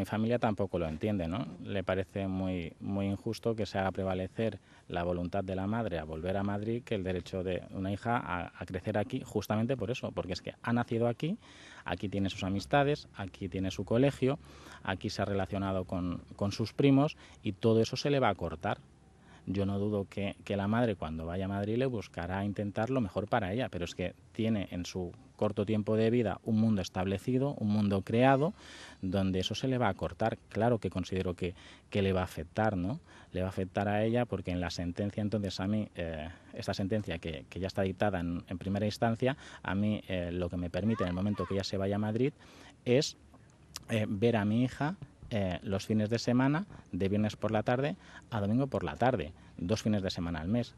mi familia tampoco lo entiende, ¿no? Le parece muy, muy injusto que se haga prevalecer la voluntad de la madre a volver a Madrid que el derecho de una hija a, crecer aquí, justamente por eso, porque es que ha nacido aquí, aquí tiene sus amistades, aquí tiene su colegio, aquí se ha relacionado con, con sus primos y todo eso se le va a cortar yo no dudo que, la madre cuando vaya a Madrid le buscará intentar lo mejor para ella, pero es que tiene en su corto tiempo de vida un mundo establecido, un mundo creado, donde eso se le va a cortar. Claro que considero que, le va a afectar, ¿no? Le va a afectar a ella porque en la sentencia, entonces a mí, eh, esta sentencia que, que, ya está dictada en, primera instancia, a mí eh, lo que me permite en el momento que ella se vaya a Madrid es eh, ver a mi hija eh, los fines de semana, de viernes por la tarde a domingo por la tarde, dos fines de semana al mes.